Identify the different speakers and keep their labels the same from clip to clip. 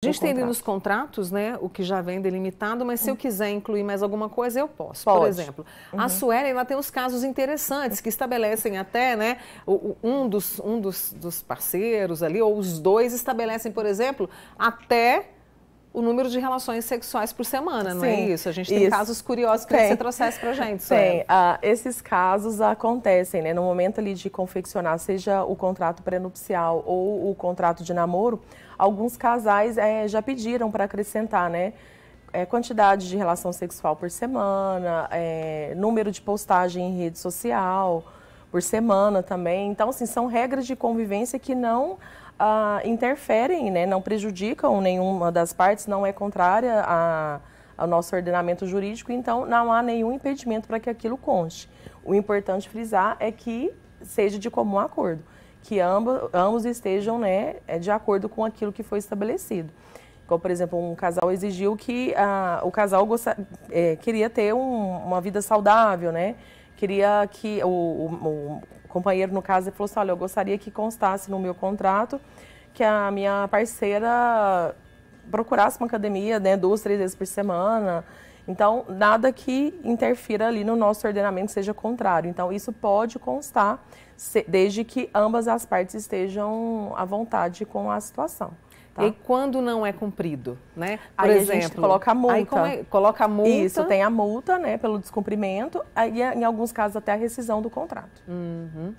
Speaker 1: A gente tem nos
Speaker 2: contratos, né, o que já vem delimitado, mas se eu hum. quiser incluir mais alguma coisa, eu posso. Pode. Por exemplo, uhum. a Suélia ela tem uns casos interessantes que estabelecem até, né, um, dos, um dos, dos parceiros ali, ou os dois estabelecem, por exemplo, até o número de relações sexuais por semana, não é Sim, é isso? A gente tem isso. casos curiosos que tem. você
Speaker 1: trouxesse para gente. Tem. Ah, esses casos acontecem, né? No momento ali de confeccionar, seja o contrato pré-nupcial ou o contrato de namoro, alguns casais é, já pediram para acrescentar, né? É, quantidade de relação sexual por semana, é, número de postagem em rede social por semana também. Então, assim, são regras de convivência que não ah, interferem, né, não prejudicam nenhuma das partes, não é contrária a, ao nosso ordenamento jurídico, então não há nenhum impedimento para que aquilo conste. O importante frisar é que seja de comum acordo, que ambos, ambos estejam né, é, de acordo com aquilo que foi estabelecido. Como, por exemplo, um casal exigiu que ah, o casal gostar, é, queria ter um, uma vida saudável, né? queria que o, o, o companheiro, no caso, falou assim, olha, eu gostaria que constasse no meu contrato que a minha parceira procurasse uma academia né, duas, três vezes por semana. Então, nada que interfira ali no nosso ordenamento seja contrário. Então, isso pode constar, desde que ambas as partes estejam à vontade com a situação. Tá? E quando não é cumprido, né? Por aí exemplo, a gente coloca a multa. Aí é? coloca a multa. Isso, tem a multa, né, pelo descumprimento, aí em alguns casos até a rescisão do contrato.
Speaker 2: Uhum.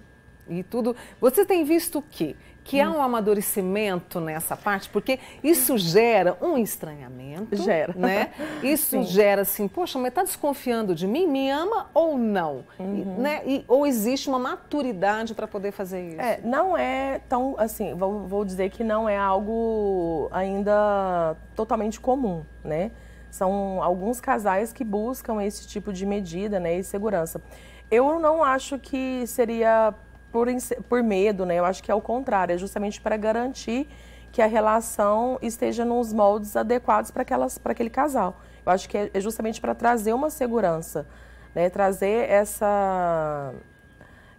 Speaker 2: E tudo. Você tem visto o quê? que há um amadurecimento nessa parte, porque isso gera um estranhamento. Gera. Né? Isso Sim. gera assim, poxa, mas está desconfiando de
Speaker 1: mim? Me ama ou não? Uhum. E, né? E, ou existe uma maturidade para poder fazer isso? É, não é tão, assim, vou, vou dizer que não é algo ainda totalmente comum, né? São alguns casais que buscam esse tipo de medida né, e segurança. Eu não acho que seria por, por medo, né? Eu acho que é o contrário, é justamente para garantir que a relação esteja nos moldes adequados para aquele casal. Eu acho que é, é justamente para trazer uma segurança, né? trazer essa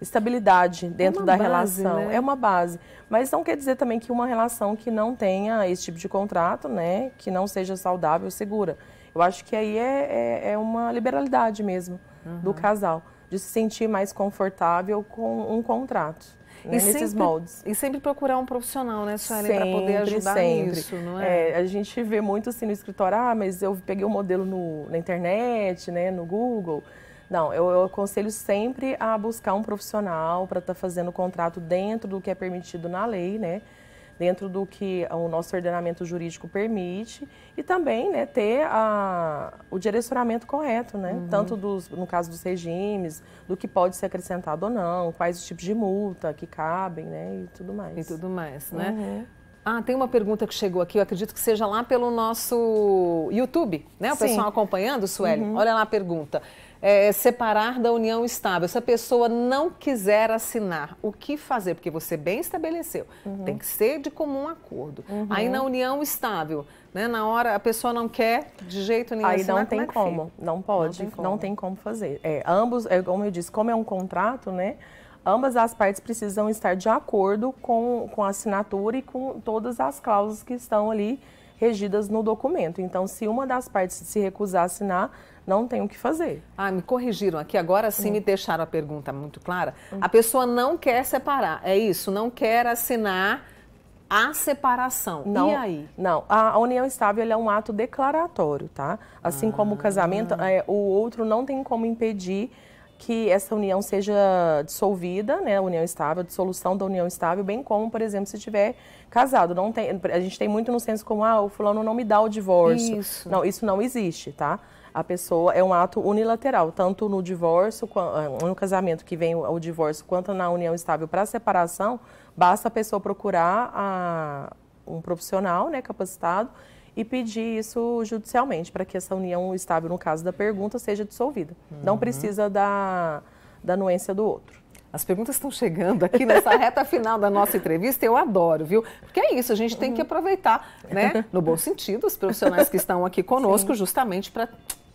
Speaker 1: estabilidade dentro uma da base, relação. Né? É uma base. Mas não quer dizer também que uma relação que não tenha esse tipo de contrato, né? que não seja saudável, segura. Eu acho que aí é, é, é uma liberalidade mesmo uhum. do casal de se sentir mais confortável com um contrato. Né, e nesses sempre, moldes. E sempre procurar um profissional, né, Sueli, para poder ajudar sempre. nisso, não é? é? A gente vê muito assim no escritório, ah, mas eu peguei o um modelo no, na internet, né, no Google. Não, eu, eu aconselho sempre a buscar um profissional para estar tá fazendo o contrato dentro do que é permitido na lei, né? dentro do que o nosso ordenamento jurídico permite e também né, ter a, o direcionamento correto, né? Uhum. Tanto dos, no caso dos regimes, do que pode ser acrescentado ou não, quais os tipos de multa que cabem, né? E tudo mais. E tudo mais, né? Uhum.
Speaker 2: Ah, tem uma pergunta que chegou aqui, eu acredito que seja lá pelo nosso YouTube, né? O Sim. pessoal acompanhando, Sueli. Uhum. Olha lá a pergunta é, separar da união estável, se a pessoa não quiser assinar, o que fazer? Porque você bem estabeleceu, uhum. tem que ser de comum acordo. Uhum. Aí na união estável,
Speaker 1: né, na hora a pessoa não quer de
Speaker 2: jeito nenhum. Aí assinar, não tem como, é como?
Speaker 1: não pode, não tem como, não tem como fazer. É, ambos, é, como eu disse, como é um contrato, né? ambas as partes precisam estar de acordo com, com a assinatura e com todas as cláusulas que estão ali regidas no documento. Então, se uma das partes se recusar a assinar, não tem o que fazer.
Speaker 2: Ah, me corrigiram aqui agora, sim, me deixaram a pergunta muito clara. A pessoa não quer separar,
Speaker 1: é isso, não quer
Speaker 2: assinar a separação.
Speaker 1: Não, e aí? Não, a, a união estável é um ato declaratório, tá? Assim ah. como o casamento, é, o outro não tem como impedir que essa união seja dissolvida, né, a união estável, a dissolução da união estável, bem como, por exemplo, se tiver casado. Não tem, a gente tem muito no senso como, ah, o fulano não me dá o divórcio. Isso. Não, isso não existe, tá? a pessoa é um ato unilateral, tanto no divórcio, eh, no casamento que vem o divórcio, quanto na união estável para separação, basta a pessoa procurar a, um profissional né, capacitado e pedir isso judicialmente, para que essa união estável, no caso da pergunta, seja dissolvida. Uhum. Não precisa da, da anuência do outro. As perguntas estão chegando aqui nessa
Speaker 2: reta final da nossa entrevista, eu adoro, viu? Porque é isso, a gente tem que uhum. aproveitar, né? No bom sentido, os profissionais que estão aqui conosco, Sim. justamente para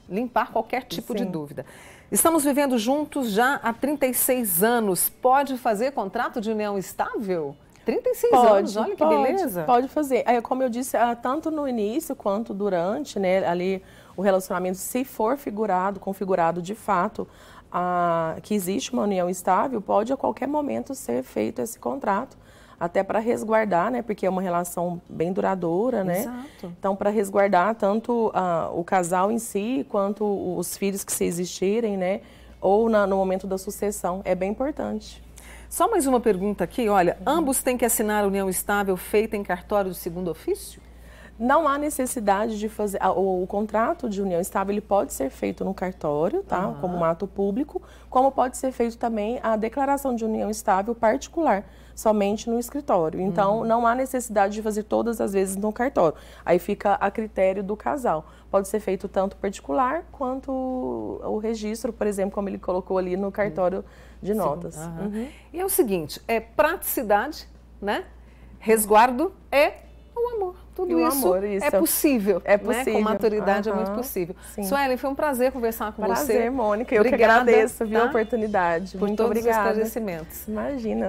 Speaker 2: limpar qualquer tipo Sim. de dúvida. Estamos vivendo juntos já há 36 anos. Pode fazer contrato de união estável? 36 pode, anos, olha que beleza. Pode
Speaker 1: fazer. Aí, é, como eu disse, ah, tanto no início quanto durante, né, ali o relacionamento, se for figurado, configurado de fato, a, ah, que existe uma união estável, pode a qualquer momento ser feito esse contrato até para resguardar, né? Porque é uma relação bem duradoura, né? Exato. Então, para resguardar tanto ah, o casal em si, quanto os filhos que se existirem, né? Ou na, no momento da sucessão. É bem importante. Só mais uma pergunta aqui, olha, ambos têm que assinar a união estável feita em cartório do segundo ofício? Não há necessidade de fazer o, o contrato de união estável, ele pode ser feito no cartório, tá? Uhum. Como um ato público, como pode ser feito também a declaração de união estável particular, somente no escritório. Então, uhum. não há necessidade de fazer todas as vezes no cartório. Aí fica a critério do casal. Pode ser feito tanto particular quanto o registro, por exemplo, como ele colocou ali no cartório de Sim. notas. Uhum. E é o seguinte, é
Speaker 2: praticidade, né? Resguardo é tudo isso, amor, é isso é possível. É possível. Né? Com maturidade uhum. é muito possível. Sim. Suelen, foi um prazer conversar com prazer, você. Prazer, Mônica. Eu obrigada, que agradeço tá? a
Speaker 1: oportunidade. Por muito todos obrigada. os esclarecimentos. Imagina.